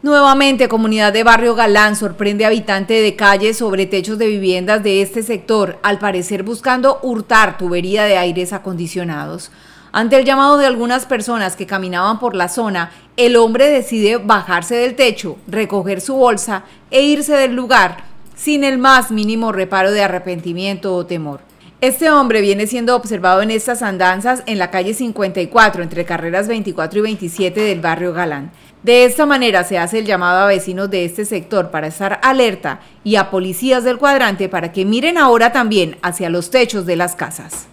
Nuevamente, comunidad de Barrio Galán sorprende habitante de calle sobre techos de viviendas de este sector, al parecer buscando hurtar tubería de aires acondicionados. Ante el llamado de algunas personas que caminaban por la zona, el hombre decide bajarse del techo, recoger su bolsa e irse del lugar, sin el más mínimo reparo de arrepentimiento o temor. Este hombre viene siendo observado en estas andanzas en la calle 54, entre carreras 24 y 27 del barrio Galán. De esta manera se hace el llamado a vecinos de este sector para estar alerta y a policías del cuadrante para que miren ahora también hacia los techos de las casas.